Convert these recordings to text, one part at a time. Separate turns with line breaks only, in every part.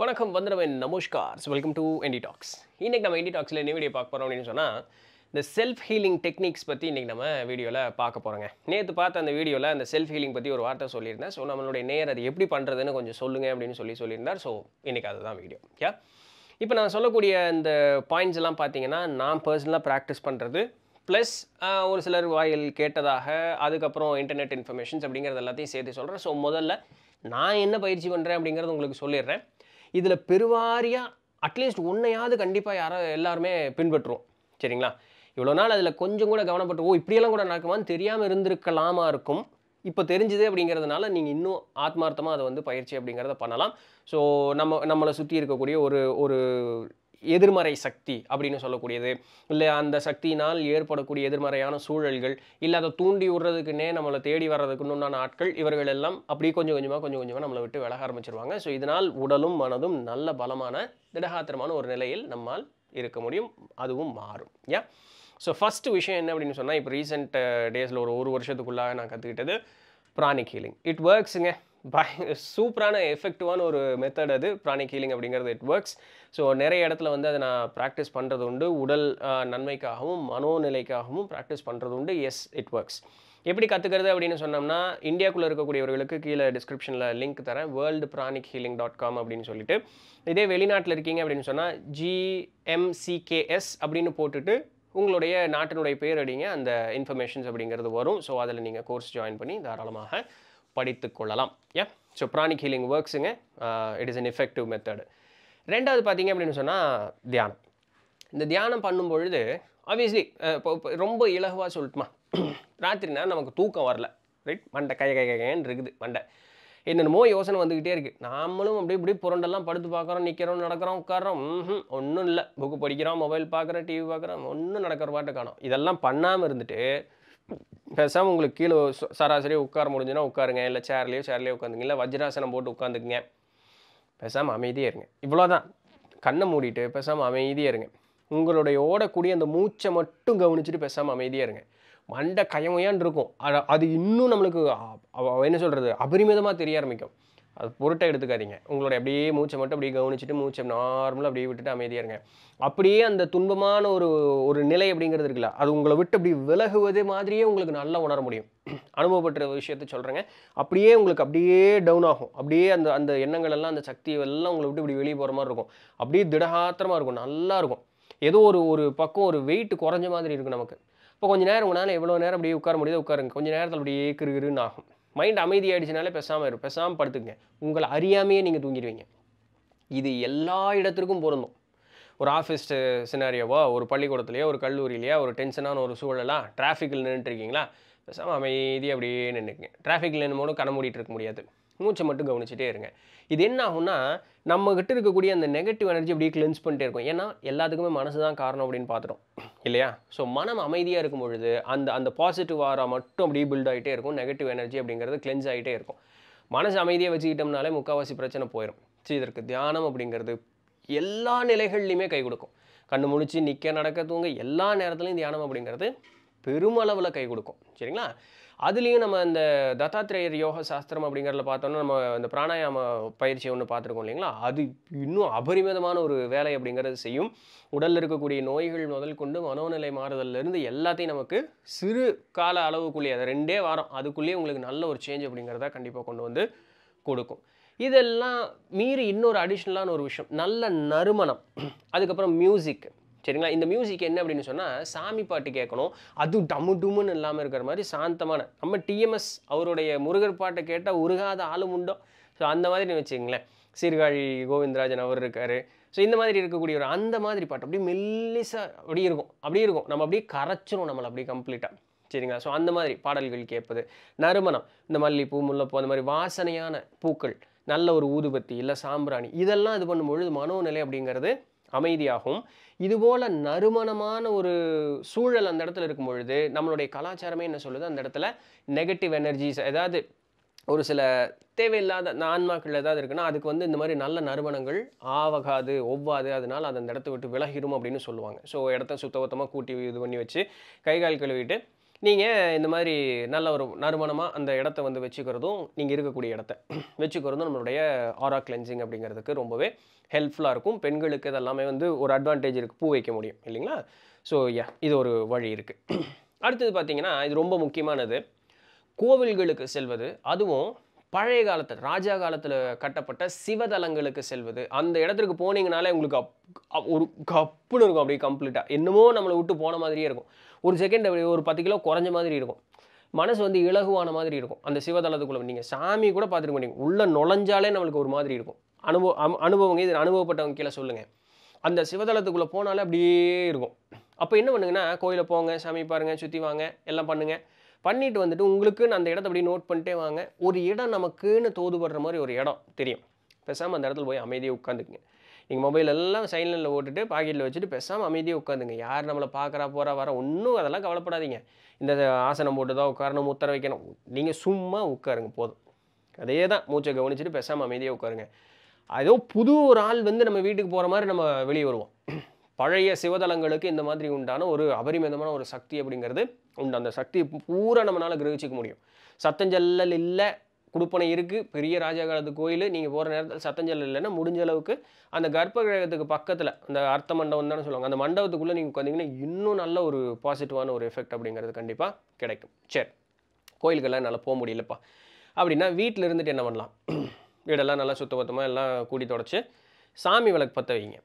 வணக்கம் வந்துடுவேன் நமஸ்கார் வெல்கம் டு என்டி டாக்ஸ் இன்றைக்கி நம்ம என்டி டாக்ஸில் என்ன வீடியோ பார்க்க போகிறோம் அப்படின்னு சொன்னால் இந்த செல்ஃப் ஹீலிங் டெக்னிக்ஸ் பற்றி இன்றைக்கி நம்ம வீடியோவில் பார்க்க போகிறோங்க நேற்று பார்த்த அந்த வீடியோவில் அந்த செல்ஃப் ஹீலிங் பற்றி ஒரு வார்த்தை சொல்லியிருந்தேன் ஸோ நம்மளுடைய நேர் அது எப்படி பண்ணுறதுன்னு கொஞ்சம் சொல்லுங்கள் அப்படின்னு சொல்லி சொல்லியிருந்தார் ஸோ இன்றைக்கி அதுதான் வீடியோ ஓகே இப்போ நான் சொல்லக்கூடிய இந்த பாயிண்ட்ஸ் எல்லாம் பார்த்தீங்கன்னா நான் பர்சனலாக ப்ராக்டிஸ் பண்ணுறது ப்ளஸ் ஒரு சிலர் வாயில் கேட்டதாக அதுக்கப்புறம் இன்டர்நெட் இன்ஃபர்மேஷன்ஸ் அப்படிங்கிறது எல்லாத்தையும் சேர்த்து சொல்கிறேன் ஸோ முதல்ல நான் என்ன பயிற்சி பண்ணுறேன் அப்படிங்கிறது உங்களுக்கு சொல்லிடுறேன் இதில் பெருவாரியாக அட்லீஸ்ட் ஒன்றையாவது கண்டிப்பாக யாரோ எல்லாருமே பின்பற்றுவோம் சரிங்களா இவ்வளோ நாள் அதில் கொஞ்சம் கூட கவனப்பட்டு ஓ இப்படியெல்லாம் கூட நடக்குமான்னு தெரியாமல் இருந்திருக்கலாமா இருக்கும் இப்போ தெரிஞ்சுது அப்படிங்கிறதுனால நீங்கள் இன்னும் ஆத்மார்த்தமாக அதை வந்து பயிற்சி அப்படிங்கிறத பண்ணலாம் ஸோ நம்ம நம்மளை சுற்றி இருக்கக்கூடிய ஒரு ஒரு எதிர்மறை சக்தி அப்படின்னு சொல்லக்கூடியது இல்லை அந்த சக்தியினால் ஏற்படக்கூடிய எதிர்மறையான சூழல்கள் இல்லை அதை தூண்டி விடுறதுக்குன்னே நம்மளை தேடி வர்றதுக்கு உண்டான ஆட்கள் இவர்கள் எல்லாம் அப்படியே கொஞ்சம் கொஞ்சமாக கொஞ்சம் கொஞ்சமாக நம்மளை விட்டு விலக ஆரம்பிச்சிருவாங்க ஸோ இதனால் உடலும் மனதும் நல்ல பலமான திடகாத்திரமான ஒரு நிலையில் நம்மால் இருக்க முடியும் அதுவும் மாறும் ஏன் ஸோ ஃபஸ்ட் விஷயம் என்ன அப்படின்னு சொன்னால் இப்போ ரீசெண்ட் டேஸில் ஒரு ஒரு வருஷத்துக்குள்ளாக நான் கற்றுக்கிட்டது ப்ராணிக் ஹீலிங் இட் ஒர்க்ஸுங்க பய சூப்பரான எஃபெக்டிவான ஒரு மெத்தட் அது ப்ராணிக் ஹீலிங் அப்படிங்கிறது இட் ஒர்க்ஸ் ஸோ நிறைய இடத்துல வந்து அதை நான் ப்ராக்டிஸ் பண்ணுறது உண்டு உடல் நன்மைக்காகவும் மனோநிலைக்காகவும் ப்ராக்டிஸ் பண்ணுறது உண்டு எஸ் இட் ஒர்க்ஸ் எப்படி கற்றுக்கிறது அப்படின்னு சொன்னோம்னா இந்தியாக்குள்ளே இருக்கக்கூடியவர்களுக்கு கீழே டிஸ்கிரிப்ஷனில் லிங்க் தரேன் world pranic healing dot com அப்படின்னு சொல்லிட்டு இதே வெளிநாட்டில் இருக்கீங்க அப்படின்னு சொன்னால் ஜிஎம்சிகேஎஸ் அப்படின்னு போட்டுட்டு உங்களுடைய நாட்டினுடைய பேர் அடிங்க அந்த இன்ஃபர்மேஷன்ஸ் அப்படிங்கிறது வரும் ஸோ அதில் நீங்கள் கோர்ஸ் ஜாயின் பண்ணி தாராளமாக படித்து கொள்ளலாம் யா ஸோ ப்ராணிக் ஹீலிங் ஒர்க்ஸுங்க it is an effective method ரெண்டாவது பார்த்தீங்க அப்படின்னு சொன்னால் தியானம் இந்த தியானம் பண்ணும் பொழுது ஆப்வியஸ்லி uh, இப்போ ரொம்ப இலகுவாக சொல்லட்டுமா ராத்திரி நேரம் நமக்கு தூக்கம் வரல ரைட் மண்டை கை கை கைன்னு இருக்குது மண்டை என்னென்னமோ யோசனை வந்துக்கிட்டே இருக்குது நாமளும் அப்படி இப்படி புரண்டெல்லாம் படுத்து பார்க்குறோம் நிற்கிறோம் நடக்கிறோம் உட்காறோம் ஒன்றும் இல்லை புக்கு படிக்கிறோம் மொபைல் பார்க்குறோம் டிவி பார்க்குறோம் ஒன்றும் நடக்கிற பாட்டு காணும் இதெல்லாம் பண்ணாமல் இருந்துட்டு பேசாமல் உங்களுக்கு கீழே சராசரி உட்கார முடிஞ்சுன்னா உட்காருங்க இல்லை சேர்லேயோ சேர்லேயோ உட்காந்துங்க இல்லை வஜ்ராசனம் போட்டு உட்காந்துக்குங்க பேசாமல் அமைதியாக இருங்க இவ்வளோதான் கண்ணை மூடிட்டு பேசாமல் அமைதியாக இருங்க உங்களுடைய ஓடக்கூடிய அந்த மூச்சை மட்டும் கவனிச்சுட்டு பேசாமல் அமைதியாக இருங்க மண்டை கயமையான் இருக்கும் அது இன்னும் நம்மளுக்கு என்ன சொல்கிறது அபரிமிதமாக தெரிய ஆரம்பிக்கும் அது பொருட்டை எடுத்துக்காதீங்க உங்களோட அப்படியே மூச்சை மட்டும் அப்படியே கவனிச்சுட்டு மூச்சை நார்மலாக அப்படியே விட்டுட்டு அமைதியாக இருங்க அப்படியே அந்த துன்பமான ஒரு ஒரு நிலை அப்படிங்கிறது இருக்குல்ல அது உங்களை விட்டு அப்படி விலகுவது மாதிரியே உங்களுக்கு நல்லா உணர முடியும் அனுபவப்பட்ட விஷயத்த சொல்கிறேங்க அப்படியே உங்களுக்கு அப்படியே டவுன் ஆகும் அப்படியே அந்த அந்த எண்ணங்கள் எல்லாம் அந்த சக்தி எல்லாம் உங்களை விட்டு இப்படி வெளியே போகிற மாதிரி இருக்கும் அப்படியே திடகாத்திரமாக இருக்கும் நல்லா இருக்கும் ஏதோ ஒரு ஒரு பக்கம் ஒரு வெயிட் குறைஞ்ச மாதிரி இருக்கும் நமக்கு இப்போ கொஞ்சம் நேரம் உங்களால் எவ்வளோ நேரம் அப்படியே உட்கார முடியாது உட்காருங்க கொஞ்சம் நேரத்தில் அப்படியே கிருகிருன்னு ஆகும் மைண்ட் அமைதியாயிடுச்சுனாலே பேசாமல் இருக்கும் பேசாமல் படுத்துக்கங்க உங்களை அறியாமையே நீங்கள் தூங்கிடுவீங்க இது எல்லா இடத்திற்கும் பொருந்தும் ஒரு ஆஃபீஸ் சினாரியோவோ ஒரு பள்ளிக்கூடத்துலையோ ஒரு கல்லூரியிலையோ ஒரு டென்ஷனான ஒரு சூழலாம் டிராஃபிக்கில் நின்றுட்டுருக்கீங்களா பேசாமல் அமைதியாக அப்படியே நின்றுக்குங்க டிராஃபிக்கில் மூலம் கண மூடிட்டு இருக்க முடியாது மூச்சை மட்டும் கவனிச்சிட்டே இருங்க இது என்ன ஆகும்னா நம்மக்கிட்ட இருக்கக்கூடிய அந்த நெகட்டிவ் எனர்ஜி அப்படியே கிளென்ஸ் பண்ணிட்டே இருக்கும் ஏன்னா எல்லாத்துக்குமே மனசு தான் காரணம் அப்படின்னு பார்த்துட்டோம் இல்லையா ஸோ மனம் அமைதியாக இருக்கும் பொழுது அந்த அந்த பாசிட்டிவ் ஆரா மட்டும் அப்படியே பில்ட் ஆகிட்டே இருக்கும் நெகட்டிவ் எனர்ஜி அப்படிங்கிறது கிளென்ஸ் ஆகிட்டே இருக்கும் மனசு அமைதியாக வச்சுக்கிட்டோம்னாலே முக்கால்வாசி பிரச்சனை போயிடும் ஸோ இதற்கு தியானம் அப்படிங்கிறது எல்லா நிலைகள்லையுமே கை கொடுக்கும் கண்ணு முழிச்சு நிற்க நடக்க தூங்க எல்லா நேரத்துலையும் தியானம் அப்படிங்கிறது பெருமளவில் கை கொடுக்கும் சரிங்களா அதுலேயும் நம்ம இந்த தத்தாத்திரேயர் யோக சாஸ்திரம் அப்படிங்கிறத பார்த்தோம்னா நம்ம அந்த பிராணாயாம பயிற்சி ஒன்று பார்த்துருக்கோம் இல்லைங்களா அது இன்னும் அபரிமிதமான ஒரு வேலை அப்படிங்கிறது செய்யும் உடலில் இருக்கக்கூடிய நோய்கள் முதல் கொண்டு மனோநிலை இருந்து எல்லாத்தையும் நமக்கு சிறு கால அளவுக்குள்ளேயே அதை ரெண்டே வாரம் அதுக்குள்ளேயே உங்களுக்கு நல்ல ஒரு சேஞ்ச் அப்படிங்கிறத கண்டிப்பாக கொண்டு வந்து கொடுக்கும் இதெல்லாம் மீறி இன்னொரு அடிஷ்னலான ஒரு விஷயம் நல்ல நறுமணம் அதுக்கப்புறம் மியூசிக் சரிங்களா இந்த மியூசிக் என்ன அப்படின்னு சொன்னால் சாமி பாட்டு கேட்கணும் அதுவும் டமு டுமுன்னு இல்லாமல் இருக்கிற மாதிரி சாந்தமான நம்ம டிஎம்எஸ் அவருடைய முருகர் பாட்டை கேட்டால் உருகாத ஆளும் உண்டோ ஸோ அந்த மாதிரி வச்சுங்களேன் சீர்காழி கோவிந்தராஜன் அவர் இருக்கார் ஸோ இந்த மாதிரி இருக்கக்கூடிய ஒரு அந்த மாதிரி பாட்டு அப்படியே மெல்லிசாக அப்படி இருக்கும் அப்படி இருக்கும் நம்ம அப்படியே கரைச்சிரும் நம்மளை அப்படியே கம்ப்ளீட்டாக சரிங்களா ஸோ அந்த மாதிரி பாடல்கள் கேட்பது நறுமணம் இந்த மல்லிப்பூ முல்லைப்பூ அந்த மாதிரி வாசனையான பூக்கள் நல்ல ஒரு ஊதுபத்தி இல்லை சாம்பிராணி இதெல்லாம் இது பண்ணும்பொழுது மனோநிலை அப்படிங்கிறது அமைதியாகும் இதுபோல் நறுமணமான ஒரு சூழல் அந்த இடத்துல இருக்கும் பொழுது நம்மளுடைய கலாச்சாரமே என்ன சொல்லுது அந்த இடத்துல நெகட்டிவ் எனர்ஜிஸ் ஏதாவது ஒரு சில தேவையில்லாத ஆன்மாக்கள் ஏதாவது இருக்குன்னா அதுக்கு வந்து இந்த மாதிரி நல்ல நறுமணங்கள் ஆவகாது ஒவ்வாது அதனால் அது அந்த இடத்த விட்டு விலகிடும் அப்படின்னு சொல்லுவாங்க ஸோ இடத்த சுத்தபத்தமாக கூட்டி இது பண்ணி வச்சு கை கால் கழுவிட்டு நீங்கள் இந்த மாதிரி நல்ல ஒரு நறுமணமாக அந்த இடத்த வந்து வச்சுக்கிறதும் நீங்கள் இருக்கக்கூடிய இடத்த வச்சுக்கிறதும் நம்மளுடைய ஆரா கிளென்சிங் அப்படிங்கிறதுக்கு ரொம்பவே ஹெல்ப்ஃபுல்லாக இருக்கும் பெண்களுக்கு இதெல்லாமே வந்து ஒரு அட்வான்டேஜ் இருக்குது பூ வைக்க முடியும் இல்லைங்களா ஸோ யா இது ஒரு வழி இருக்குது அடுத்தது பார்த்திங்கன்னா இது ரொம்ப முக்கியமானது கோவில்களுக்கு செல்வது அதுவும் பழைய காலத்தில் ராஜா காலத்தில் கட்டப்பட்ட சிவதலங்களுக்கு செல்வது அந்த இடத்துக்கு போனீங்கனாலே உங்களுக்கு அப் ஒரு கப்புன்னு இருக்கும் அப்படியே கம்ப்ளீட்டாக என்னமோ நம்மளை விட்டு போன மாதிரியே இருக்கும் ஒரு செகண்ட் அப்படி ஒரு பத்து கிலோ குறைஞ்ச மாதிரி இருக்கும் மனசு வந்து இலகுவான மாதிரி இருக்கும் அந்த சிவதலத்துக்குள்ளே நீங்கள் சாமி கூட பார்த்துருக்க மாட்டீங்க உள்ளே நுழைஞ்சாலே நம்மளுக்கு ஒரு மாதிரி இருக்கும் அனுபவம் அனுபவங்க இது அனுபவப்பட்டவங்க கீழே சொல்லுங்கள் அந்த சிவதளத்துக்குள்ளே போனாலே அப்படியே இருக்கும் அப்போ என்ன பண்ணுங்கன்னா கோயிலை போங்க சாமி பாருங்கள் சுற்றி வாங்க எல்லாம் பண்ணுங்கள் பண்ணிட்டு வந்துட்டு உங்களுக்குன்னு அந்த இடத்த அப்படியே நோட் பண்ணிட்டே வாங்க ஒரு இடம் நமக்குன்னு தோதுபடுற மாதிரி ஒரு இடம் தெரியும் பேசாமல் அந்த இடத்துல போய் அமைதியாக உட்காந்துக்குங்க எங்கள் மொபைல் எல்லாம் சைலண்டில் ஓட்டுட்டு பாக்கெட்டில் வச்சுட்டு பேசாமல் அமைதியாக உட்காந்துங்க யார் நம்மளை பார்க்குறா போகிறா வர ஒன்றும் அதெல்லாம் கவலைப்படாதீங்க இந்த ஆசனம் போட்டு தான் உட்காரணும் உத்தர வைக்கணும் நீங்கள் சும்மா உட்காருங்க போதும் அதே தான் மூச்சை கவனிச்சுட்டு பேசாமல் அமைதியாக உட்காருங்க ஏதோ புது ஒரு ஆள் வந்து நம்ம வீட்டுக்கு போகிற மாதிரி நம்ம வெளியே வருவோம் பழைய சிவதலங்களுக்கு இந்த மாதிரி உண்டான ஒரு அபரிமிதமான ஒரு சக்தி அப்படிங்கிறது உண்டு அந்த சக்தியை பூரா நம்மளால் கிரகிச்சிக்க முடியும் சத்தஞ்சல்லல் இல்லை குடுப்பனை இருக்குது பெரிய ராஜகாலத்து கோயில் நீங்கள் போகிற நேரத்தில் சத்தஞ்சல் இல்லைன்னா முடிஞ்ச அளவுக்கு அந்த கர்ப்ப கிரகத்துக்கு பக்கத்தில் அந்த அர்த்த மண்டபம் தானே சொல்லுவாங்க அந்த மண்டபத்துக்குள்ளே நீங்கள் உட்காந்திங்கன்னா இன்னும் நல்ல ஒரு பாசிட்டிவான ஒரு எஃபெக்ட் அப்படிங்கிறது கண்டிப்பாக கிடைக்கும் சரி கோயிலுக்கெல்லாம் என்னால் போக முடியலப்பா அப்படின்னா வீட்டில் இருந்துட்டு என்ன பண்ணலாம் வீடெல்லாம் நல்லா சுத்தபத்தமாக எல்லாம் கூடி தொடச்சி சாமி விளக்கு பற்ற வைங்க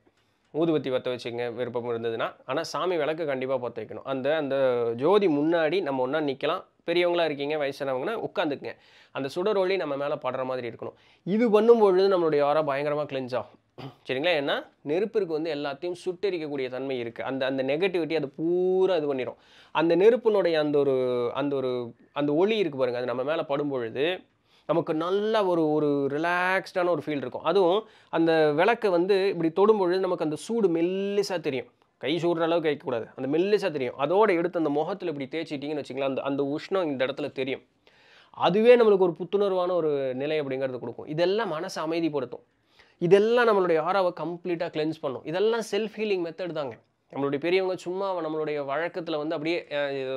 ஊதுபத்தி பற்ற வச்சுங்க விருப்பம் இருந்ததுன்னா ஆனால் சாமி விளக்கு கண்டிப்பாக பற்ற வைக்கணும் அந்த அந்த ஜோதி முன்னாடி நம்ம ஒன்றா நிற்கலாம் பெரியவங்களாக இருக்கீங்க வயசானவங்கன்னா உட்காந்துக்குங்க அந்த சுடர் ஒளி நம்ம மேலே படுற மாதிரி இருக்கணும் இது பண்ணும் பொழுது நம்மளுடைய யாரா பயங்கரமாக கிளென்ஸ் ஆகும் சரிங்களா ஏன்னா நெருப்பிற்கு வந்து எல்லாத்தையும் சுட்டரிக்கக்கூடிய தன்மை இருக்குது அந்த அந்த நெகட்டிவிட்டி அது பூரா இது பண்ணிடும் அந்த நெருப்பினுடைய அந்த ஒரு அந்த ஒரு அந்த ஒளி இருக்குது பாருங்கள் அது நம்ம மேலே படும் பொழுது நமக்கு நல்ல ஒரு ஒரு ரிலாக்ஸ்டான ஒரு ஃபீல் இருக்கும் அதுவும் அந்த விளக்கு வந்து இப்படி தொடும்பொழுது நமக்கு அந்த சூடு மெல்லிசாக தெரியும் கை சூடுற அளவுக்கு கைக்கக்கூடாது அந்த மெல்லிசாக தெரியும் அதோடு எடுத்து அந்த முகத்தில் இப்படி தேய்ச்சிட்டிங்கன்னு வச்சிங்களேன் அந்த அந்த உஷ்ணம் இந்த இடத்துல தெரியும் அதுவே நம்மளுக்கு ஒரு புத்துணர்வான ஒரு நிலை அப்படிங்கிறது கொடுக்கும் இதெல்லாம் மனசை அமைதிப்படுத்தும் இதெல்லாம் நம்மளுடைய ஆறாவை கம்ப்ளீட்டாக கிளென்ஸ் பண்ணும் இதெல்லாம் செல்ஃப் ஹீலிங் மெத்தட் தாங்க நம்மளுடைய பெரியவங்க சும்மா நம்மளுடைய வழக்கத்தில் வந்து அப்படியே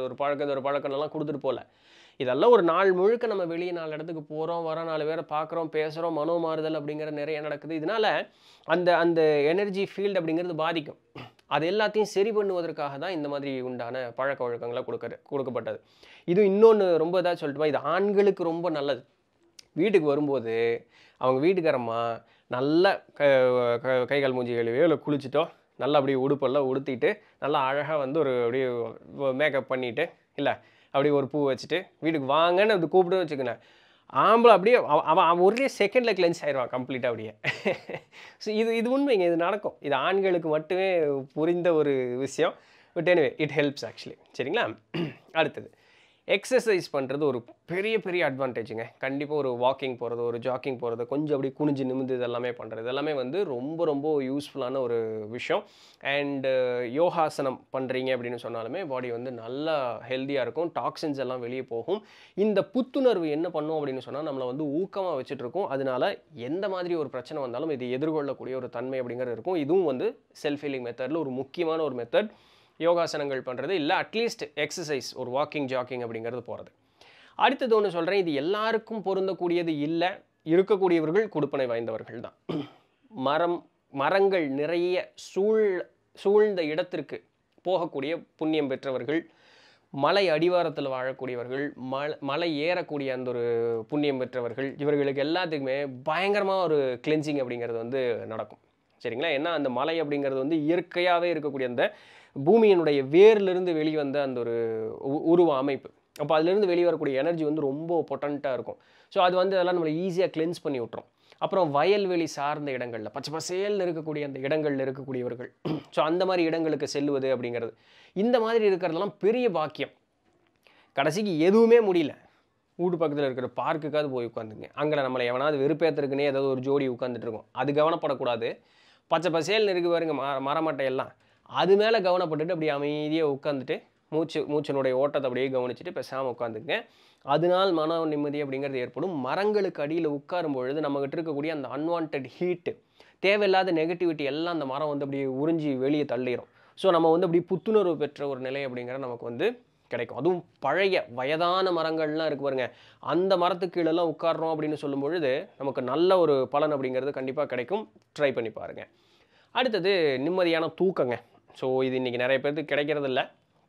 ஒரு பழக்கம் ஒரு பழக்கம்லாம் கொடுத்துட்டு போகல இதெல்லாம் ஒரு நாள் முழுக்க நம்ம வெளியே நாலு இடத்துக்கு போகிறோம் வரோம் நாலு பேரை பார்க்குறோம் பேசுகிறோம் மனோ மாறுதல் அப்படிங்கிற நிறைய நடக்குது இதனால் அந்த அந்த எனர்ஜி ஃபீல்டு அப்படிங்கிறது பாதிக்கும் அது எல்லாத்தையும் சரி பண்ணுவதற்காக தான் இந்த மாதிரி உண்டான பழக்க வழக்கங்களை கொடுக்க கொடுக்கப்பட்டது இது இன்னொன்று ரொம்ப இதாக சொல்லட்டுமா இது ஆண்களுக்கு ரொம்ப நல்லது வீட்டுக்கு வரும்போது அவங்க வீட்டுக்காரம்மா நல்லா க கைகால் மூஞ்சி கழுவியோ இல்லை குளிச்சுட்டோ நல்லா அப்படியே உடுப்பெல்லாம் உடுத்திட்டு நல்லா அழகாக வந்து ஒரு அப்படியே மேக்கப் பண்ணிவிட்டு இல்லை அப்படி ஒரு பூ வச்சுட்டு வீட்டுக்கு வாங்கன்னு அப்படி கூப்பிட்டு வச்சுக்கினேன் ஆம்பளை அப்படியே அவன் அவன் ஒரே செகண்டில் கிளென்ஸ் ஆயிடுவான் கம்ப்ளீட்டாக அப்படியே ஸோ இது இது உண்மைங்க இது நடக்கும் இது ஆண்களுக்கு மட்டுமே புரிந்த ஒரு விஷயம் but anyway it helps actually சரிங்களா அடுத்தது எக்ஸசைஸ் பண்ணுறது ஒரு பெரிய பெரிய அட்வான்டேஜுங்க கண்டிப்பாக ஒரு வாக்கிங் போகிறது ஒரு ஜாக்கிங் போகிறது கொஞ்சம் அப்படி குனிஞ்சு நிமிந்து இதெல்லாமே பண்ணுறது இதெல்லாமே வந்து ரொம்ப ரொம்ப யூஸ்ஃபுல்லான ஒரு விஷயம் அண்டு யோகாசனம் பண்ணுறீங்க அப்படின்னு சொன்னாலுமே பாடி வந்து நல்லா ஹெல்த்தியாக இருக்கும் டாக்ஸின்ஸ் எல்லாம் வெளியே போகும் இந்த புத்துணர்வு என்ன பண்ணும் அப்படின்னு சொன்னால் நம்மளை வந்து ஊக்கமாக வச்சுட்ருக்கோம் அதனால் எந்த மாதிரி ஒரு பிரச்சனை வந்தாலும் இது எதிர்கொள்ளக்கூடிய ஒரு தன்மை அப்படிங்கிறது இருக்கும் இதுவும் வந்து செல்ஃப் ஹீலிங் மெத்தடில் ஒரு முக்கியமான ஒரு மெத்தட் யோகாசனங்கள் பண்ணுறது இல்லை அட்லீஸ்ட் எக்ஸசைஸ் ஒரு வாக்கிங் ஜாக்கிங் அப்படிங்கிறது போகிறது அடுத்தது ஒன்று சொல்கிறேன் இது எல்லாருக்கும் பொருந்தக்கூடியது இல்லை இருக்கக்கூடியவர்கள் கொடுப்பனை வாய்ந்தவர்கள் தான் மரம் மரங்கள் நிறைய சூழ் சூழ்ந்த இடத்திற்கு போகக்கூடிய புண்ணியம் பெற்றவர்கள் மலை அடிவாரத்தில் வாழக்கூடியவர்கள் மலை மலை ஏறக்கூடிய அந்த ஒரு புண்ணியம் பெற்றவர்கள் இவர்களுக்கு எல்லாத்துக்குமே பயங்கரமாக ஒரு கிளென்சிங் அப்படிங்கிறது வந்து நடக்கும் சரிங்களா ஏன்னா அந்த மலை அப்படிங்கிறது வந்து இயற்கையாகவே இருக்கக்கூடிய அந்த பூமியினுடைய வேர்லேருந்து வெளிவந்த அந்த ஒரு உருவ அமைப்பு அப்போ அதுலேருந்து வெளிவரக்கூடிய எனர்ஜி வந்து ரொம்ப பொட்டண்ட்டாக இருக்கும் ஸோ அது வந்து அதெல்லாம் நம்மளை ஈஸியாக கிளென்ஸ் பண்ணி விட்டுரும் அப்புறம் வயல்வெளி சார்ந்த இடங்களில் பச்சை பசேல்னு இருக்கக்கூடிய அந்த இடங்களில் இருக்கக்கூடியவர்கள் ஸோ அந்த மாதிரி இடங்களுக்கு செல்வது அப்படிங்கிறது இந்த மாதிரி இருக்கிறதெல்லாம் பெரிய பாக்கியம் கடைசிக்கு எதுவுமே முடியல வீட்டு பக்கத்தில் இருக்கிற பார்க்குக்காவது போய் உட்காந்துங்க அங்கே நம்மளை எவனாவது வெறுப்பேற்றுக்குன்னே ஏதாவது ஒரு ஜோடி உட்காந்துட்டு இருக்கோம் அது கவனப்படக்கூடாது பச்சை பசேல்னு இருக்கு பாருங்க மர எல்லாம் அது மேலே கவனப்பட்டுட்டு அப்படியே அமைதியாக உட்காந்துட்டு மூச்சு மூச்சனுடைய ஓட்டத்தை அப்படியே கவனிச்சுட்டு பேசாமல் உட்காந்துங்க அதனால் மன நிம்மதி அப்படிங்கிறது ஏற்படும் மரங்களுக்கு அடியில் உட்காரும் பொழுது நம்மகிட்ட இருக்கக்கூடிய அந்த அன்வான்ட் ஹீட்டு தேவையில்லாத நெகட்டிவிட்டி எல்லாம் அந்த மரம் வந்து அப்படியே உறிஞ்சி வெளியே தள்ளிடும் ஸோ நம்ம வந்து அப்படி புத்துணர்வு பெற்ற ஒரு நிலை அப்படிங்கிற நமக்கு வந்து கிடைக்கும் அதுவும் பழைய வயதான மரங்கள்லாம் இருக்கு பாருங்க அந்த மரத்துக்கு கீழெல்லாம் உட்காடுறோம் அப்படின்னு சொல்லும் பொழுது நமக்கு நல்ல ஒரு பலன் அப்படிங்கிறது கண்டிப்பாக கிடைக்கும் ட்ரை பண்ணி பாருங்கள் அடுத்தது நிம்மதியான தூக்கங்க ஸோ இது இன்றைக்கி நிறைய பேர்த்துக்கு கிடைக்கிறதில்ல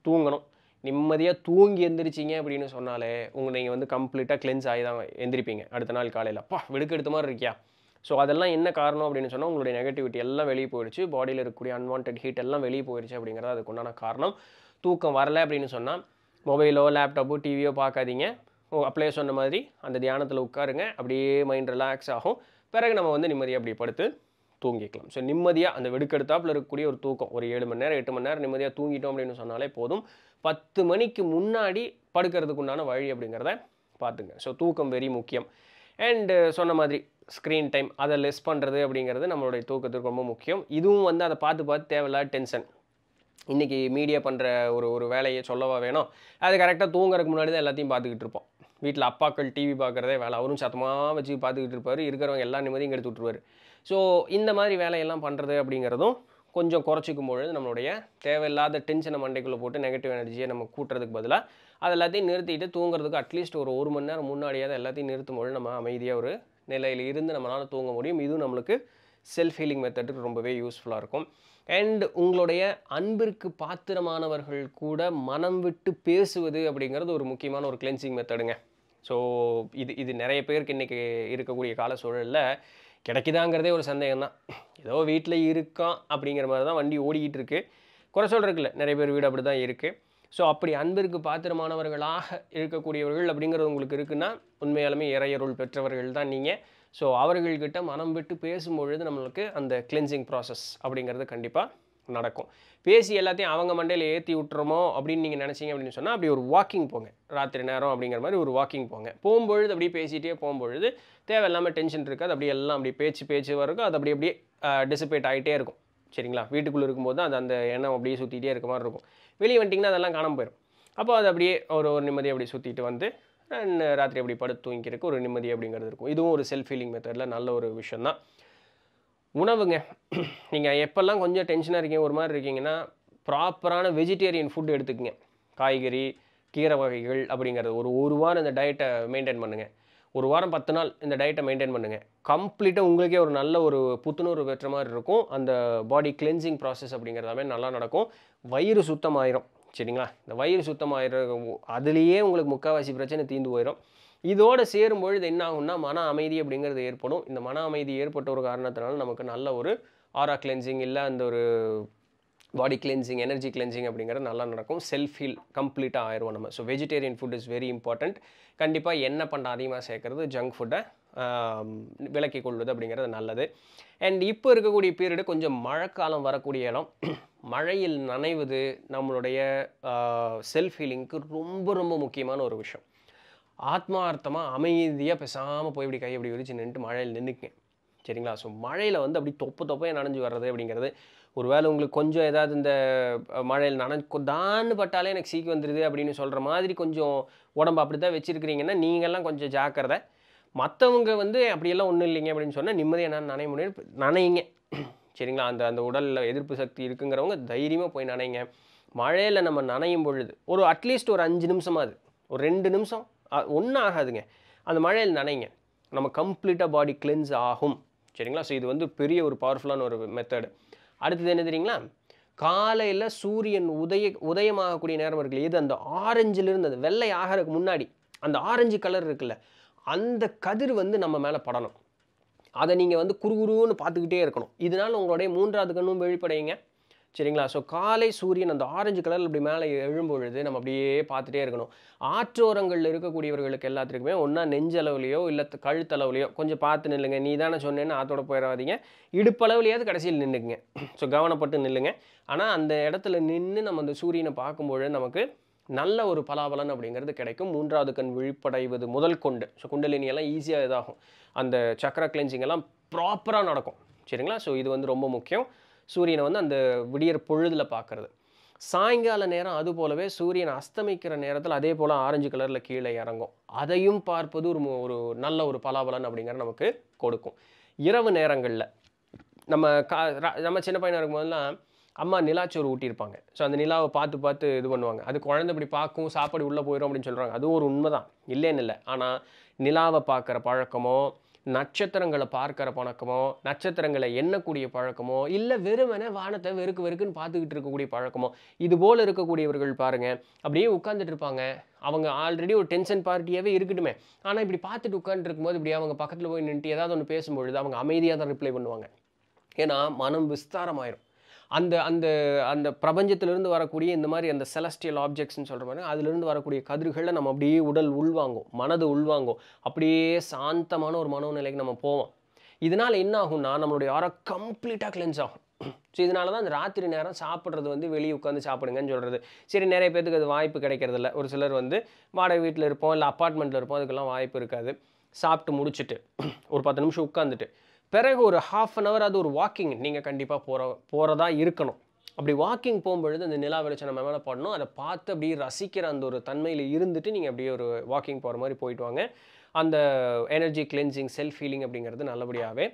தூங்கணும் நிம்மதியாக தூங்கி எந்திரிச்சிங்க அப்படின்னு சொன்னாலே உங்கள் நீங்கள் வந்து கம்ப்ளீட்டாக கிளென்ஸ் ஆகி தான் எந்திரிப்பீங்க அடுத்த நாள் காலையில் அப்பா விடுக்க எடுத்த மாதிரி இருக்கியா ஸோ அதெல்லாம் என்ன காரணம் அப்படின்னு சொன்னால் உங்களுடைய நெகட்டிவிட்டி எல்லாம் வெளியே போயிடுச்சு பாடியில் இருக்கக்கூடிய அன்வான்ட் ஹீட் எல்லாம் வெளியே போயிடுச்சு அப்படிங்கிறது அதுக்கு உண்டான காரணம் தூக்கம் வரலை அப்படின்னு சொன்னால் மொபைலோ லேப்டாப்போ டிவியோ பார்க்காதீங்க அப்படியே சொன்ன மாதிரி அந்த தியானத்தில் உட்காருங்க அப்படியே மைண்ட் ரிலாக்ஸ் ஆகும் பிறகு நம்ம வந்து நிம்மதியாக அப்படி படுத்து தூங்கிக்கலாம் ஸோ நிம்மதியாக அந்த வெடுக்கெடுத்தாப்பில் இருக்கக்கூடிய ஒரு தூக்கம் ஒரு ஏழு மணி நேரம் எட்டு மணி நேரம் நிம்மதியாக தூங்கிட்டோம் அப்படின்னு சொன்னாலே போதும் பத்து மணிக்கு முன்னாடி படுக்கிறதுக்கு உண்டான வழி அப்படிங்கிறத பார்த்துங்க ஸோ தூக்கம் வெரி முக்கியம் அண்டு uh, சொன்ன மாதிரி ஸ்க்ரீன் டைம் அதை லெஸ் பண்ணுறது அப்படிங்கிறது நம்மளுடைய தூக்கத்துக்கு ரொம்ப முக்கியம் இதுவும் வந்து அதை பார்த்து பார்த்து தேவையில்லாத டென்ஷன் இன்றைக்கி மீடியா பண்ணுற ஒரு ஒரு வேலையை சொல்லவா வேணும் அது கரெக்டாக தூங்குறதுக்கு முன்னாடி தான் எல்லாத்தையும் பார்த்துக்கிட்டு இருப்போம் வீட்டில் அப்பாக்கள் டிவி பார்க்குறதே வேலை அவரும் சத்தமாக வச்சு பார்த்துக்கிட்டு இருப்பார் இருக்கிறவங்க எல்லா நிம்மதியும் எடுத்து விட்ருவார் ஸோ இந்த மாதிரி வேலையெல்லாம் பண்ணுறது அப்படிங்கிறதும் கொஞ்சம் குறைச்சிக்கும் பொழுது நம்மளுடைய தேவையில்லாத டென்ஷனை மண்டைக்குள்ளே போட்டு நெகட்டிவ் எனர்ஜியை நம்ம கூட்டுறதுக்கு பதிலாக அது எல்லாத்தையும் நிறுத்திட்டு தூங்குறதுக்கு அட்லீஸ்ட் ஒரு ஒரு மணி நேரம் முன்னாடியாவது எல்லாத்தையும் நிறுத்தும் பொழுது நம்ம அமைதியாக ஒரு நிலையில் இருந்து நம்மளால் தூங்க முடியும் இதுவும் நம்மளுக்கு செல்ஃப் ஹீலிங் மெத்தடுக்கு ரொம்பவே யூஸ்ஃபுல்லாக இருக்கும் அண்ட் உங்களுடைய அன்பிற்கு பாத்திரமானவர்கள் கூட மனம் விட்டு பேசுவது அப்படிங்கிறது ஒரு முக்கியமான ஒரு கிளென்சிங் மெத்தடுங்க ஸோ இது இது நிறைய பேருக்கு இன்றைக்கி இருக்கக்கூடிய கால சூழலில் கிடைக்குதாங்கிறதே ஒரு சந்தேகம் தான் ஏதோ வீட்டில் இருக்கான் அப்படிங்கிற மாதிரி தான் வண்டி ஓடிக்கிட்டு இருக்குது குறை சொல்கிறதுக்குல நிறைய பேர் வீடு அப்படி தான் இருக்குது ஸோ அப்படி அன்பிற்கு பாத்திரமானவர்களாக இருக்கக்கூடியவர்கள் அப்படிங்கிறது உங்களுக்கு இருக்குன்னா உண்மையாலுமே இறையருள் பெற்றவர்கள் தான் நீங்கள் ஸோ அவர்கள்கிட்ட மனம் விட்டு பேசும்பொழுது நம்மளுக்கு அந்த கிளென்சிங் ப்ராசஸ் அப்படிங்கிறது கண்டிப்பாக நடக்கும் பேசி எல்லாத்தையும் அவங்க மண்டையில் ஏற்றி விட்டுறோமோ அப்படின்னு நீங்கள் நினச்சிங்க அப்படின்னு சொன்னால் அப்படி ஒரு வாக்கிங் போங்க ராத்திரி நேரம் அப்படிங்கிற மாதிரி ஒரு வாக்கிங் போங்க போகும்பொழுது அப்படியே பேசிகிட்டே போகும்பொழுது தேவையில்லாமல் டென்ஷன் இருக்காது அப்படியே எல்லாம் அப்படியே பேச்சு பேச்சு வரைக்கும் அது அப்படியே அப்படியே டிசிபேட் ஆகிட்டே இருக்கும் சரிங்களா வீட்டுக்குள்ளே இருக்கும்போது தான் அது அந்த எண்ணம் அப்படியே சுற்றிட்டே இருக்க மாதிரி இருக்கும் வெளியே வந்துட்டிங்கன்னா அதெல்லாம் காணாமல் போயிடும் அப்போ அது அப்படியே ஒரு ஒரு நிம்மதியை அப்படியே சுற்றிட்டு வந்து ராத்திரி அப்படி படுத்து தூங்கிக்கிறதுக்கு ஒரு நிம்மதி அப்படிங்கிறது இருக்கும் இதுவும் ஒரு செல்ஃப் ஃபீலிங் மெத்தடில் நல்ல ஒரு விஷயம் தான் உணவுங்க நீங்கள் எப்போல்லாம் கொஞ்சம் டென்ஷனாக இருக்கீங்க ஒரு மாதிரி இருக்கீங்கன்னா ப்ராப்பரான வெஜிடேரியன் ஃபுட் எடுத்துக்கங்க காய்கறி கீரை வகைகள் அப்படிங்கிறது ஒரு ஒரு வாரம் இந்த டயட்டை மெயின்டைன் பண்ணுங்கள் ஒரு வாரம் பத்து நாள் இந்த டயட்டை மெயின்டைன் பண்ணுங்கள் கம்ப்ளீட்டாக உங்களுக்கே ஒரு நல்ல ஒரு புத்துணர்வு பெற்ற மாதிரி இருக்கும் அந்த பாடி கிளென்சிங் ப்ராசஸ் அப்படிங்கிறதாமே நல்லா நடக்கும் வயிறு சுத்தமாயிரும் சரிங்களா இந்த வயிறு சுத்தமாயிர அதுலேயே உங்களுக்கு முக்கால்வாசி பிரச்சனை தீந்து போயிடும் இதோடு சேரும் பொழுது என்ன ஆகும்னா மன அமைதி அப்படிங்கிறது ஏற்படும் இந்த மன அமைதி ஏற்பட்ட ஒரு காரணத்தினால நமக்கு நல்ல ஒரு ஆரா கிளென்சிங் இல்லை அந்த ஒரு பாடி கிளென்சிங் எனர்ஜி கிளென்சிங் அப்படிங்கிறது நல்லா நடக்கும் செல்ஃப் ஹீல் கம்ப்ளீட்டாக ஆயிடுவோம் நம்ம so vegetarian food is very important கண்டிப்பாக என்ன பண்ண அதிகமாக சேர்க்குறது ஜங்க் ஃபுட்டை விலக்கி கொள்வது அப்படிங்கிறது நல்லது அண்ட் இப்போ இருக்கக்கூடிய பீரியடு கொஞ்சம் மழைக்காலம் வரக்கூடிய இடம் மழையில் நனைவது நம்மளுடைய செல்ஃப் ஹீலிங்க்கு ரொம்ப ரொம்ப முக்கியமான ஒரு விஷயம் ஆத்மார்த்தமாக அமைதியாக பேசாமல் போய் இப்படி கை இப்படி விரிச்சு நின்றுட்டு மழையில் நின்றுக்கேன் சரிங்களா ஸோ மழையில் வந்து அப்படி தொப்பு தொப்பையை நனைஞ்சு வர்றது அப்படிங்கிறது ஒரு வேளை உங்களுக்கு கொஞ்சம் ஏதாவது இந்த மழையில் நனைஞ்சு தான் பட்டாலே எனக்கு சீக்கி வந்துடுது அப்படின்னு சொல்கிற மாதிரி கொஞ்சம் உடம்பு அப்படி தான் வச்சுருக்கிறீங்கன்னா நீங்கள்லாம் கொஞ்சம் ஜாக்கிரதை மற்றவங்க வந்து அப்படியெல்லாம் ஒன்றும் இல்லைங்க அப்படின்னு சொன்னால் நிம்மதி என்னென்னு நனைய முடியும் நனையுங்க சரிங்களா அந்த அந்த உடலில் எதிர்ப்பு சக்தி இருக்குங்கிறவங்க தைரியமாக போய் நனைங்க மழையில் நம்ம நனையும் பொழுது ஒரு அட்லீஸ்ட் ஒரு அஞ்சு நிமிஷமாக அது ஒரு ரெண்டு நிமிஷம் ஒன்றும் ஆகாதுங்க அந்த மழையில் நனைங்க நம்ம கம்ப்ளீட்டாக பாடி கிளென்ஸ் ஆகும் சரிங்களா ஸோ இது வந்து பெரிய ஒரு பவர்ஃபுல்லான ஒரு மெத்தடு அடுத்தது என்ன தெரியுங்களா காலையில் சூரியன் உதய உதயமாகக்கூடிய நேரம் இருக்குல்ல இது அந்த ஆரஞ்சிலிருந்து அந்த வெள்ளை ஆகிறதுக்கு முன்னாடி அந்த ஆரஞ்சு கலர் இருக்குல்ல அந்த கதிர் வந்து நம்ம மேலே படணும் அதை நீங்கள் வந்து குறுகுருன்னு பார்த்துக்கிட்டே இருக்கணும் இதனால் உங்களுடைய மூன்றாவது கண்ணும் வெளிப்படையுங்க சரிங்களா ஸோ காலை சூரியன் அந்த ஆரஞ்சு கலரில் அப்படி மேலே எழும்பொழுது நம்ம அப்படியே பார்த்துட்டே இருக்கணும் ஆற்றோரங்களில் இருக்கக்கூடியவர்களுக்கு எல்லாத்துக்குமே ஒன்றா நெஞ்சளவுலையோ இல்லை கழுத்தளவுலையோ கொஞ்சம் பார்த்து நில்லுங்க நீ தானே சொன்னேன்னு ஆத்தோட போயிடாதீங்க இடுப்பளவுலையாவது கடைசியில் நின்றுங்க ஸோ கவனப்பட்டு நில்லுங்க ஆனால் அந்த இடத்துல நின்று நம்ம அந்த சூரியனை பார்க்கும்பொழுது நமக்கு நல்ல ஒரு பலாபலன் அப்படிங்கிறது கிடைக்கும் மூன்றாவது கண் விழிப்படைவது முதல் கொண்டு ஸோ குண்டலினியெல்லாம் ஈஸியாக இதாகும் அந்த சக்கர கிளென்சிங் எல்லாம் ப்ராப்பராக நடக்கும் சரிங்களா ஸோ இது வந்து ரொம்ப முக்கியம் சூரியனை வந்து அந்த விடியற் பொழுதில் பார்க்குறது சாயங்கால நேரம் அது போலவே சூரியன் அஸ்தமிக்கிற நேரத்தில் அதே போல் ஆரஞ்சு கலரில் கீழே இறங்கும் அதையும் பார்ப்பது ஒரு ஒரு நல்ல ஒரு பலாபலன் அப்படிங்கிற நமக்கு கொடுக்கும் இரவு நேரங்களில் நம்ம கா நம்ம சின்ன பையனாக இருக்கும்போதெல்லாம் அம்மா நிலாச்சோறு ஊட்டியிருப்பாங்க ஸோ அந்த நிலாவை பார்த்து பார்த்து இது பண்ணுவாங்க அது குழந்தை இப்படி பார்க்கும் சாப்பாடு உள்ளே போயிடும் அப்படின்னு சொல்கிறாங்க அது ஒரு உண்மை தான் இல்லைன்னு இல்லை ஆனால் நிலாவை பார்க்குற பழக்கமோ நட்சத்திரங்களை பார்க்குற பழக்கமோ நட்சத்திரங்களை எண்ணக்கூடிய பழக்கமோ இல்லை வெறுமனே வானத்தை வெறுக்கு வெறுக்குன்னு பார்த்துக்கிட்டு இருக்கக்கூடிய பழக்கமோ இது போல் இருக்கக்கூடியவர்கள் பாருங்கள் அப்படியே உட்காந்துட்டு இருப்பாங்க அவங்க ஆல்ரெடி ஒரு டென்ஷன் பார்ட்டியாகவே இருக்கட்டுமே ஆனால் இப்படி பார்த்துட்டு உட்காந்துருக்கும்போது இப்படி அவங்க பக்கத்தில் போய் நின்றுட்டு ஏதாவது ஒன்று பேசும்பொழுது அவங்க அமைதியாக தான் ரிப்ளை பண்ணுவாங்க ஏன்னா மனம் விஸ்தாரமாயிரும் அந்த அந்த அந்த பிரபஞ்சத்திலிருந்து வரக்கூடிய இந்த மாதிரி அந்த செலஸ்டியல் ஆப்ஜெக்ட்ஸ்னு சொல்கிற மாதிரி அதுலேருந்து வரக்கூடிய கதிர்களை நம்ம அப்படியே உடல் உள்வாங்கும் மனது உள்வாங்கும் அப்படியே சாந்தமான ஒரு மனோநிலைக்கு நம்ம போவோம் இதனால் என்ன ஆகும்னா நம்மளுடைய ஆரம் கம்ப்ளீட்டாக கிளென்ஸ் ஆகும் ஸோ இதனால தான் அந்த ராத்திரி நேரம் சாப்பிட்றது வந்து வெளியே உட்காந்து சாப்பிடுங்கன்னு சொல்கிறது சரி நிறைய பேத்துக்கு அது வாய்ப்பு கிடைக்கிறதில்ல ஒரு சிலர் வந்து வாடகை வீட்டில் இருப்போம் இல்லை அப்பார்ட்மெண்ட்டில் இருப்போம் அதுக்கெல்லாம் வாய்ப்பு இருக்காது சாப்பிட்டு முடிச்சுட்டு ஒரு பத்து நிமிஷம் உட்காந்துட்டு பிறகு ஒரு ஹாஃப் அன் ஹவர் அது ஒரு வாக்கிங் நீங்கள் கண்டிப்பாக போகிற போகிறதா இருக்கணும் அப்படி வாக்கிங் போகும்பொழுது அந்த நிலா வெளிச்சம் நம்ம மேலே பாடணும் அதை பார்த்து அப்படியே ரசிக்கிற அந்த ஒரு தன்மையில் இருந்துட்டு நீங்கள் அப்படியே ஒரு வாக்கிங் போகிற மாதிரி போயிட்டு வாங்க அந்த எனர்ஜி கிளென்சிங் செல்ஃப் ஃபீலிங் அப்படிங்கிறது நல்லபடியாகவே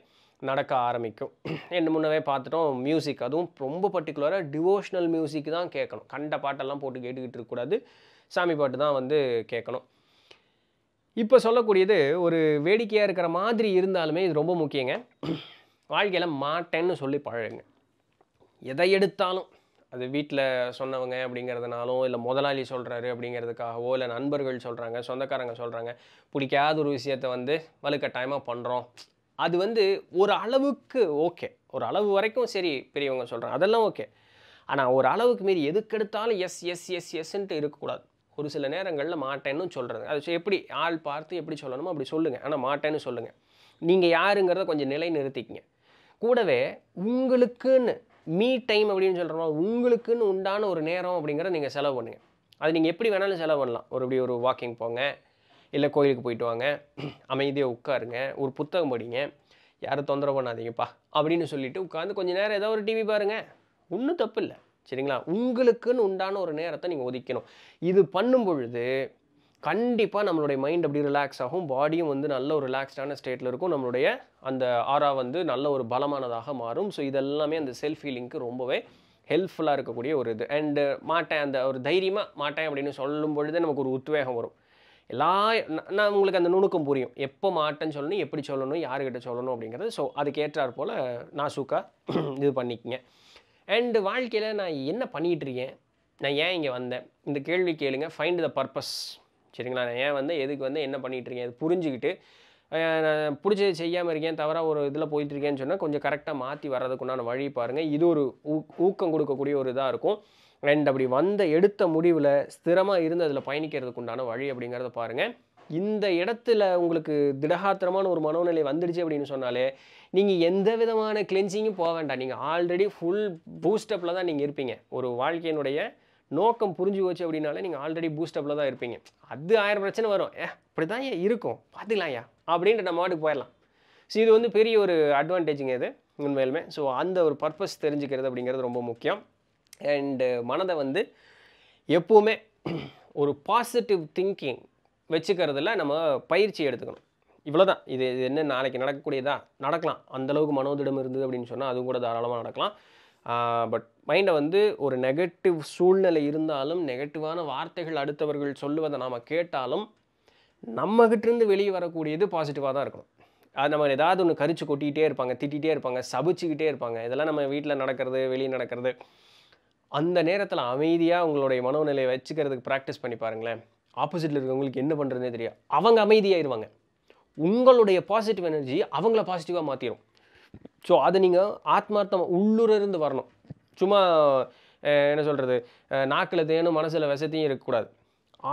நடக்க ஆரம்பிக்கும் என்ன முன்னவே பார்த்துட்டோம் மியூசிக் அதுவும் ரொம்ப பர்டிகுலராக டிவோஷனல் மியூசிக் தான் கேட்கணும் கண்ட பாட்டெல்லாம் போட்டு கேட்டுக்கிட்டு இருக்கக்கூடாது சாமி பாட்டு தான் வந்து கேட்கணும் இப்போ சொல்லக்கூடியது ஒரு வேடிக்கையாக இருக்கிற மாதிரி இருந்தாலுமே இது ரொம்ப முக்கியங்க வாழ்க்கையில் மாட்டேன்னு சொல்லி பழகுங்க எதை எடுத்தாலும் அது வீட்டில் சொன்னவங்க அப்படிங்கிறதுனாலும் இல்லை முதலாளி சொல்கிறாரு அப்படிங்கிறதுக்காகவோ இல்லை நண்பர்கள் சொல்கிறாங்க சொந்தக்காரங்க சொல்கிறாங்க பிடிக்காத ஒரு விஷயத்தை வந்து வலுக்கட்டாயமாக பண்ணுறோம் அது வந்து ஒரு அளவுக்கு ஓகே ஒரு அளவு வரைக்கும் சரி பெரியவங்க சொல்கிறாங்க அதெல்லாம் ஓகே ஆனால் ஒரு அளவுக்கு மீறி எதுக்கெடுத்தாலும் எஸ் எஸ் எஸ் எஸ்ன்ட்டு இருக்கக்கூடாது ஒரு சில நேரங்களில் மாட்டேன்னு சொல்கிறது அது எப்படி ஆள் பார்த்து எப்படி சொல்லணுமோ அப்படி சொல்லுங்கள் ஆனால் மாட்டேன்னு சொல்லுங்கள் நீங்கள் யாருங்கிறத கொஞ்சம் நிலை நிறுத்திக்கிங்க கூடவே உங்களுக்குன்னு மீ டைம் அப்படின்னு சொல்கிறோமா உங்களுக்குன்னு உண்டான ஒரு நேரம் அப்படிங்கிறத நீங்கள் செலவு பண்ணுங்கள் அது நீங்கள் எப்படி வேணாலும் செலவு பண்ணலாம் ஒரு இப்படி ஒரு வாக்கிங் போங்க இல்லை கோயிலுக்கு போயிட்டு வாங்க அமைதியாக உட்காருங்க ஒரு புத்தகம் படிங்க யாரும் தொந்தரவு பண்ணாதீங்கப்பா அப்படின்னு சொல்லிவிட்டு உட்காந்து கொஞ்சம் நேரம் ஏதோ ஒரு டிவி பாருங்கள் ஒன்றும் தப்பு இல்லை சரிங்களா உங்களுக்குன்னு உண்டான ஒரு நேரத்தை நீங்கள் ஒதுக்கணும் இது பண்ணும் பொழுது கண்டிப்பாக நம்மளுடைய மைண்ட் அப்படி ரிலாக்ஸ் ஆகும் பாடியும் வந்து நல்ல ஒரு ரிலாக்ஸ்டான ஸ்டேட்டில் இருக்கும் நம்மளுடைய அந்த ஆரா வந்து நல்ல ஒரு பலமானதாக மாறும் ஸோ இதெல்லாமே அந்த செல்ஃப் ஃபீலிங்க்கு ரொம்பவே ஹெல்ப்ஃபுல்லாக இருக்கக்கூடிய ஒரு இது அண்டு மாட்டேன் அந்த ஒரு தைரியமாக மாட்டேன் அப்படின்னு சொல்லும் பொழுது நமக்கு ஒரு உத்வேகம் வரும் எல்லா நான் உங்களுக்கு அந்த நுணுக்கம் புரியும் எப்போ மாட்டேன்னு சொல்லணும் எப்படி சொல்லணும் யாருக்கிட்ட சொல்லணும் அப்படிங்கிறது ஸோ அதுக்கேற்றாற் போல் நான் சூக்காக இது பண்ணிக்கங்க அண்டு வாழ்க்கையில் நான் என்ன பண்ணிகிட்டு இருக்கேன் நான் ஏன் இங்கே வந்தேன் இந்த கேள்வி கேளுங்க ஃபைண்ட் த பர்பஸ் சரிங்களா நான் ஏன் வந்து எதுக்கு வந்து என்ன பண்ணிகிட்டு இருக்கேன் அது புரிஞ்சுக்கிட்டு நான் பிடிச்சது செய்யாமல் இருக்கேன் தவறாக ஒரு இதில் போயிட்டுருக்கேன்னு சொன்னால் கொஞ்சம் கரெக்டாக மாற்றி வர்றதுக்குண்டான வழி பாருங்கள் இது ஒரு ஊக்கம் கொடுக்கக்கூடிய ஒரு இதாக இருக்கும் அண்ட் அப்படி வந்த எடுத்த முடிவில் ஸ்திரமாக இருந்து அதில் பயணிக்கிறதுக்குண்டான வழி அப்படிங்கிறத பாருங்கள் இந்த இடத்துல உங்களுக்கு திடகாத்திரமான ஒரு மனோநிலை வந்துடுச்சு அப்படின்னு சொன்னாலே நீங்கள் எந்த விதமான கிளென்சிங்கும் போக வேண்டாம் நீங்கள் ஆல்ரெடி ஃபுல் பூஸ்டப்பில் தான் நீங்கள் இருப்பீங்க ஒரு வாழ்க்கையினுடைய நோக்கம் புரிஞ்சு போச்சு அப்படின்னாலே நீங்கள் ஆல்ரெடி பூஸ்டப்பில் தான் இருப்பீங்க அது ஆயிரம் பிரச்சனை வரும் ஏ இப்படி தான் ஏன் இருக்கும் பார்த்துக்கலாம் ஐயா அப்படின்ட்டு நம்ம மாட்டுக்கு போயிடலாம் ஸோ இது வந்து பெரிய ஒரு அட்வான்டேஜுங்க இது உண்மையிலுமே ஸோ அந்த ஒரு பர்பஸ் தெரிஞ்சுக்கிறது அப்படிங்கிறது ரொம்ப முக்கியம் அண்டு மனதை வந்து எப்போவுமே ஒரு பாசிட்டிவ் திங்கிங் வச்சுக்கிறதுல நம்ம பயிற்சி எடுத்துக்கணும் இவ்வளோ தான் இது இது என்ன நாளைக்கு நடக்கக்கூடியதா நடக்கலாம் அந்தளவுக்கு மனோதிடம் இருந்தது அப்படின்னு சொன்னால் அதுவும் கூட தாராளமாக நடக்கலாம் பட் மைண்டை வந்து ஒரு நெகட்டிவ் சூழ்நிலை இருந்தாலும் நெகட்டிவான வார்த்தைகள் அடுத்தவர்கள் சொல்லுவதை நாம் கேட்டாலும் நம்மகிட்டேருந்து வெளியே வரக்கூடியது பாசிட்டிவாக தான் இருக்கணும் அது நம்ம ஏதாவது ஒன்று கரிச்சு கொட்டிக்கிட்டே இருப்பாங்க திட்டிகிட்டே இருப்பாங்க சபிச்சுக்கிட்டே இருப்பாங்க இதெல்லாம் நம்ம வீட்டில் நடக்கிறது வெளியே நடக்கிறது அந்த நேரத்தில் அமைதியாக உங்களுடைய மனோநிலையை வச்சுக்கிறதுக்கு ப்ராக்டிஸ் பண்ணி பாருங்களேன் ஆப்போசிட்டில் இருக்கவங்களுக்கு என்ன பண்ணுறதுனே தெரியாது அவங்க அமைதியாகிடுவாங்க உங்களுடைய பாசிட்டிவ் எனர்ஜி அவங்கள பாசிட்டிவாக மாற்றிடும் ஸோ அதை நீங்கள் ஆத்மார்த்தம் உள்ளுரிருந்து வரணும் சும்மா என்ன சொல்கிறது நாக்கில் தேனும் மனசில் வசதியும் இருக்கக்கூடாது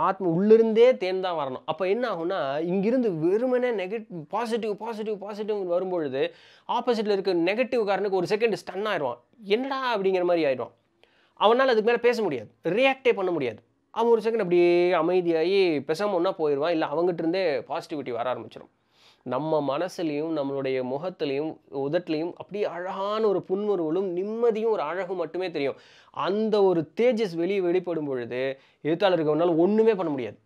ஆத்ம உள்ளிருந்தே தேன் தான் வரணும் அப்போ என்ன ஆகும்னா இங்கிருந்து வெறுமனே நெகட்டிவ் பாசிட்டிவ் பாசிட்டிவ் பாசிட்டிவ் வரும்பொழுது ஆப்போசிட்டில் இருக்க நெகட்டிவ் காரனுக்கு ஒரு செகண்ட் ஸ்டன் ஆயிடுவான் என்னடா அப்படிங்கிற மாதிரி ஆயிடும் அவனால் அதுக்கு மேலே பேச முடியாது ரியாக்டே பண்ண முடியாது அவன் ஒரு செகண்ட் அப்படியே அமைதியாகி பெசாமன்னா போயிடுவான் இல்லை இருந்தே பாசிட்டிவிட்டி வர ஆரம்பிச்சிடும் நம்ம மனசுலேயும் நம்மளுடைய முகத்துலேயும் உதட்லையும் அப்படியே அழகான ஒரு புன்முருவலும் நிம்மதியும் ஒரு அழகும் மட்டுமே தெரியும் அந்த ஒரு தேஜஸ் வெளியே வெளிப்படும் பொழுது எழுத்தாளருக்கு ஒன்றால் ஒன்றுமே பண்ண முடியாது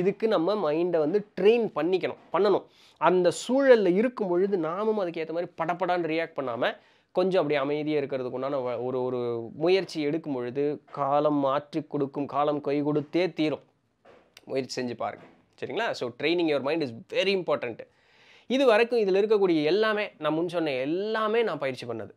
இதுக்கு நம்ம மைண்டை வந்து ட்ரெயின் பண்ணிக்கணும் பண்ணணும் அந்த சூழலில் இருக்கும் பொழுது நாமும் அதுக்கேற்ற மாதிரி படப்படான்னு ரியாக்ட் பண்ணாமல் கொஞ்சம் அப்படி அமைதியாக இருக்கிறதுக்கு உண்டான ஒரு ஒரு முயற்சி எடுக்கும் பொழுது காலம் மாற்றி கொடுக்கும் காலம் கை கொடுத்தே தீரும் முயற்சி செஞ்சு பாருங்கள் சரிங்களா so training your mind is very important இது வரைக்கும் இதில் இருக்கக்கூடிய எல்லாமே நான் முன் சொன்ன எல்லாமே நான் பயிற்சி பண்ணது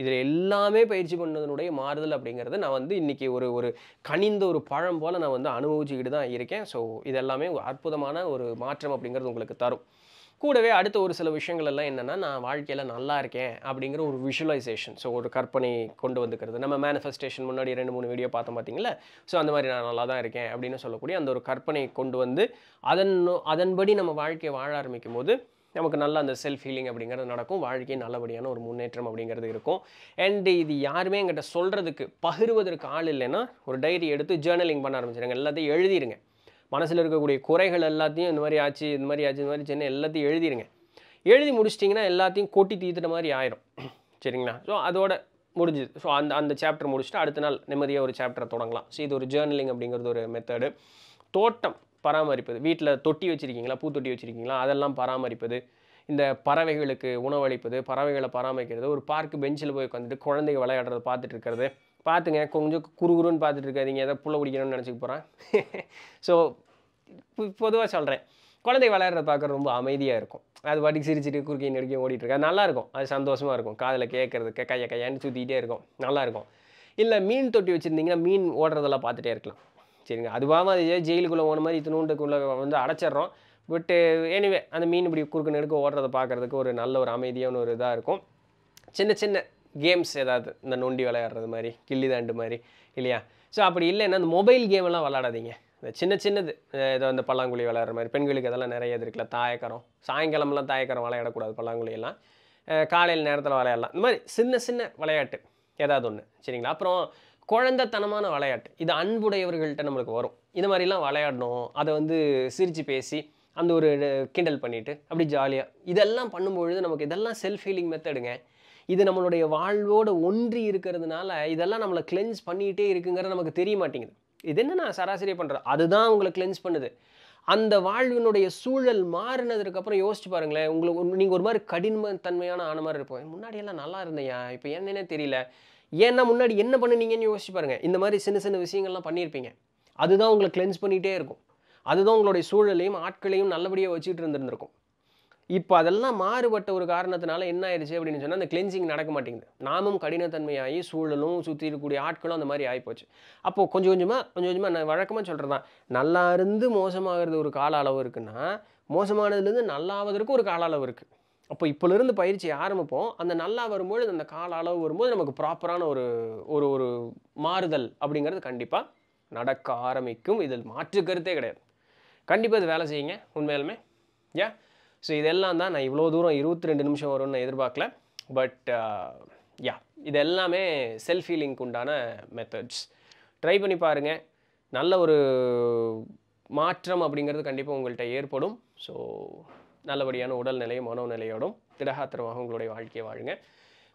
இதில் எல்லாமே பயிற்சி பண்ணதனுடைய மாறுதல் அப்படிங்கிறது நான் வந்து இன்றைக்கி ஒரு ஒரு கனிந்த ஒரு பழம் போல் நான் வந்து அனுபவிச்சுக்கிட்டு தான் இருக்கேன் ஸோ இதெல்லாமே அற்புதமான ஒரு மாற்றம் அப்படிங்கிறது உங்களுக்கு தரும் கூடவே அடுத்த ஒரு சில விஷயங்கள் எல்லாம் என்னென்னா நான் வாழ்க்கையில் நல்லா இருக்கேன் அப்படிங்கிற ஒரு விஷுவலைசேஷன் ஸோ ஒரு கற்பனை கொண்டு வந்துக்கிறது நம்ம மேனிஃபெஸ்டேஷன் முன்னாடி ரெண்டு மூணு வீடியோ பார்த்தோம் பார்த்தீங்களா ஸோ அந்த மாதிரி நான் நல்லா தான் இருக்கேன் அப்படின்னு சொல்லக்கூடிய அந்த ஒரு கற்பனை கொண்டு வந்து அதன் அதன்படி நம்ம வாழ்க்கையை வாழ ஆரம்பிக்கும் போது நமக்கு நல்ல அந்த செல்ஃப் ஹீலிங் அப்படிங்கிறது நடக்கும் வாழ்க்கை நல்லபடியான ஒரு முன்னேற்றம் அப்படிங்கிறது இருக்கும் அண்ட் இது யாருமே என்கிட்ட சொல்கிறதுக்கு பகிர்வதற்கு ஆள் இல்லைன்னா ஒரு டைரி எடுத்து ஜேர்னலிங் பண்ண ஆரம்பிச்சிருங்க எல்லாத்தையும் எழுதிடுங்க மனசில் இருக்கக்கூடிய குறைகள் எல்லாத்தையும் இந்த மாதிரி ஆச்சு இந்த மாதிரி ஆச்சு இந்த மாதிரி சென்னை எல்லாத்தையும் எழுதிடுங்க எழுதி முடிச்சிட்டிங்கன்னா எல்லாத்தையும் கொட்டி தீர்த்துட்ட மாதிரி ஆயிரும் சரிங்களா ஸோ அதோட முடிஞ்சுது ஸோ அந்த அந்த சாப்டர் முடிச்சுட்டு அடுத்த நாள் நிம்மதியாக ஒரு சாப்டரை தொடங்கலாம் ஸோ இது ஒரு ஜேர்னலிங் அப்படிங்கிறது ஒரு மெத்தடு தோட்டம் பராமரிப்பது வீட்டில் தொட்டி வச்சுருக்கீங்களா பூத்தொட்டி வச்சுருக்கீங்களா அதெல்லாம் பராமரிப்பது இந்த பறவைகளுக்கு உணவளிப்பது பறவைகளை பராமரிக்கிறது ஒரு பார்க்கு பெஞ்சில் போய் உட்காந்துட்டு குழந்தைங்க விளையாடுறத பார்த்துட்டு இருக்கிறது பார்த்துங்க கொஞ்சம் குறுகுறுன்னு பார்த்துட்டு இருக்காதிங்க ஏதோ புள்ள பிடிக்கணும்னு நினச்சிக்க போகிறான் ஸோ பொதுவாக சொல்கிறேன் குழந்தை விளையாடுறத பார்க்குற ரொம்ப அமைதியாக இருக்கும் அது வாட்டி சிரிச்சிட்டு குறுக்கி நெருக்கி ஓடிட்டுருக்கு அது நல்லாயிருக்கும் அது சந்தோஷமாக இருக்கும் காதில் கேட்குறதுக்கு கையை கையான்னு சுற்றிக்கிட்டே இருக்கும் நல்லாயிருக்கும் இல்லை மீன் தொட்டி வச்சுருந்தீங்கன்னா மீன் ஓடுறதெல்லாம் பார்த்துட்டே இருக்கலாம் சரிங்க அதுவாக அது ஜெயிலுக்குள்ளே ஓன மாதிரி இத்தினூண்டுக்குள்ளே வந்து அடைச்சிட்றோம் பட்டு எனிவே அந்த மீன் இப்படி குறுக்கு நெடுக்க ஓடுறத பார்க்குறதுக்கு ஒரு நல்ல ஒரு அமைதியான ஒரு இதாக இருக்கும் சின்ன சின்ன கேம்ஸ் ஏதாவது இந்த நொண்டி விளையாடுறது மாதிரி கில்லி தாண்டு மாதிரி இல்லையா ஸோ அப்படி இல்லைன்னா அந்த மொபைல் கேமெல்லாம் விளாடாதீங்க இந்த சின்ன சின்னது ஏதோ அந்த பல்லாங்குழி விளையாடுற மாதிரி பெண்களுக்கு அதெல்லாம் நிறைய இது இருக்குல்ல தாயக்கரம் சாயங்காலம்லாம் தாயக்கரம் விளையாடக்கூடாது பல்லாங்குழியெல்லாம் காலையில் நேரத்தில் விளையாடலாம் இந்த மாதிரி சின்ன சின்ன விளையாட்டு ஏதாவது ஒன்று சரிங்களா அப்புறம் குழந்தத்தனமான விளையாட்டு இது அன்புடையவர்கள்ட்ட நம்மளுக்கு வரும் இந்த மாதிரிலாம் விளையாடணும் அதை வந்து சிரித்து பேசி அந்த ஒரு கிண்டல் பண்ணிவிட்டு அப்படி ஜாலியாக இதெல்லாம் பண்ணும்பொழுது நமக்கு இதெல்லாம் செல்ஃப் ஹீலிங் மெத்தடுங்க இது நம்மளுடைய வாழ்வோடு ஒன்றி இருக்கிறதுனால இதெல்லாம் நம்மளை கிளென்ஸ் பண்ணிகிட்டே இருக்குங்கிறது நமக்கு தெரிய மாட்டேங்குது இது என்ன நான் சராசரியாக பண்ணுறேன் அதுதான் உங்களை கிளென்ஸ் பண்ணுது அந்த வாழ்வினுடைய சூழல் மாறினதுக்கப்புறம் யோசிச்சு பாருங்களேன் உங்களுக்கு நீங்கள் ஒரு மாதிரி தன்மையான ஆன மாதிரி இருப்போம் முன்னாடியெல்லாம் நல்லா இருந்தையா இப்போ என்னன்னே தெரியல ஏன்னா முன்னாடி என்ன பண்ணுனீங்கன்னு யோசிச்சு பாருங்கள் இந்த மாதிரி சின்ன சின்ன விஷயங்கள்லாம் பண்ணியிருப்பீங்க அதுதான் உங்களை கிளென்ஸ் பண்ணிகிட்டே இருக்கும் அதுதான் உங்களுடைய சூழலையும் ஆட்களையும் நல்லபடியாக வச்சுட்டு இருந்திருந்திருக்கும் இப்போ அதெல்லாம் மாறுபட்ட ஒரு காரணத்தினால என்ன ஆயிடுச்சு அப்படின்னு சொன்னால் அந்த கிளென்சிங் நடக்க மாட்டேங்குது நாமும் கடினத்தன்மையாகி சூழலும் சுற்றி இருக்கக்கூடிய ஆட்களும் அந்த மாதிரி ஆகிப்போச்சு அப்போது கொஞ்சம் கொஞ்சமாக கொஞ்சம் கொஞ்சமாக நான் வழக்கமாக சொல்கிறது தான் நல்லா இருந்து மோசமாகிறது ஒரு கால அளவு இருக்குன்னா மோசமானதுலேருந்து நல்லாவதற்கு ஒரு கால அளவு இருக்குது அப்போ இப்போலேருந்து பயிற்சி ஆரம்பிப்போம் அந்த நல்லா வரும்போது அந்த கால அளவு வரும்போது நமக்கு ப்ராப்பரான ஒரு ஒரு ஒரு மாறுதல் அப்படிங்கிறது கண்டிப்பாக நடக்க ஆரம்பிக்கும் இதில் மாற்று கருத்தே கிடையாது கண்டிப்பாக இது வேலை செய்யுங்க உண்மையிலுமே ஏன் ஸோ இதெல்லாம் தான் நான் இவ்வளோ தூரம் இருபத்தி ரெண்டு நிமிஷம் வரும்னு நான் எதிர்பார்க்கல பட் யா இது எல்லாமே செல்ஃப் ஃபீலிங்க்கு உண்டான மெத்தட்ஸ் ட்ரை பண்ணி பாருங்கள் நல்ல ஒரு மாற்றம் அப்படிங்கிறது கண்டிப்பாக உங்கள்கிட்ட ஏற்படும் ஸோ நல்லபடியான உடல்நிலையும் நிலையோடும் திடகாத்திரமாக உங்களுடைய வாழ்க்கையை வாழுங்க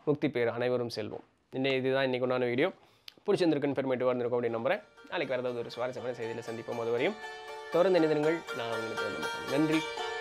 முக்தி பேர் அனைவரும் செல்வோம் இன்னும் இதுதான் இன்றைக்கு உண்டான வீடியோ பிடிச்சிருந்துருக்குன்னு பெருமைட்டு வந்திருக்கும் அப்படின்னு நம்புகிறேன் நாளைக்கு வேறு ஏதாவது ஒரு சுவாரஸ்யமான செய்தியில் சந்திப்போம் அதுவரையும் வரையும் தொடர்ந்து நினைந்திருங்கள் நான் உங்களுக்கு நன்றி